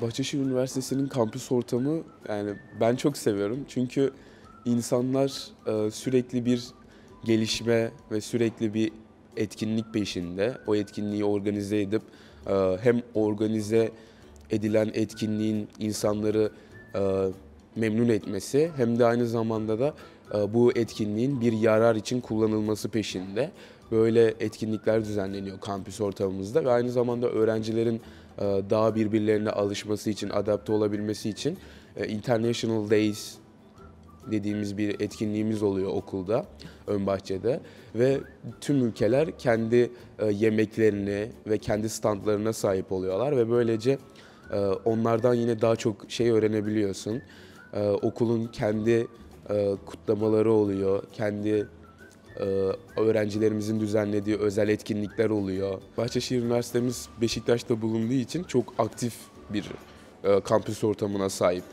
Bahçeşehir Üniversitesi'nin kampüs ortamı yani ben çok seviyorum. Çünkü insanlar e, sürekli bir gelişme ve sürekli bir etkinlik peşinde. O etkinliği organize edip e, hem organize edilen etkinliğin insanları e, memnun etmesi hem de aynı zamanda da e, bu etkinliğin bir yarar için kullanılması peşinde böyle etkinlikler düzenleniyor kampüs ortamımızda ve aynı zamanda öğrencilerin e, daha birbirlerine alışması için, adapte olabilmesi için e, International Days dediğimiz bir etkinliğimiz oluyor okulda, ön bahçede ve tüm ülkeler kendi e, yemeklerini ve kendi standlarına sahip oluyorlar ve böylece onlardan yine daha çok şey öğrenebiliyorsun. Okulun kendi kutlamaları oluyor, kendi ee, öğrencilerimizin düzenlediği özel etkinlikler oluyor. Bahçeşehir Üniversitemiz Beşiktaş'ta bulunduğu için çok aktif bir e, kampüs ortamına sahip.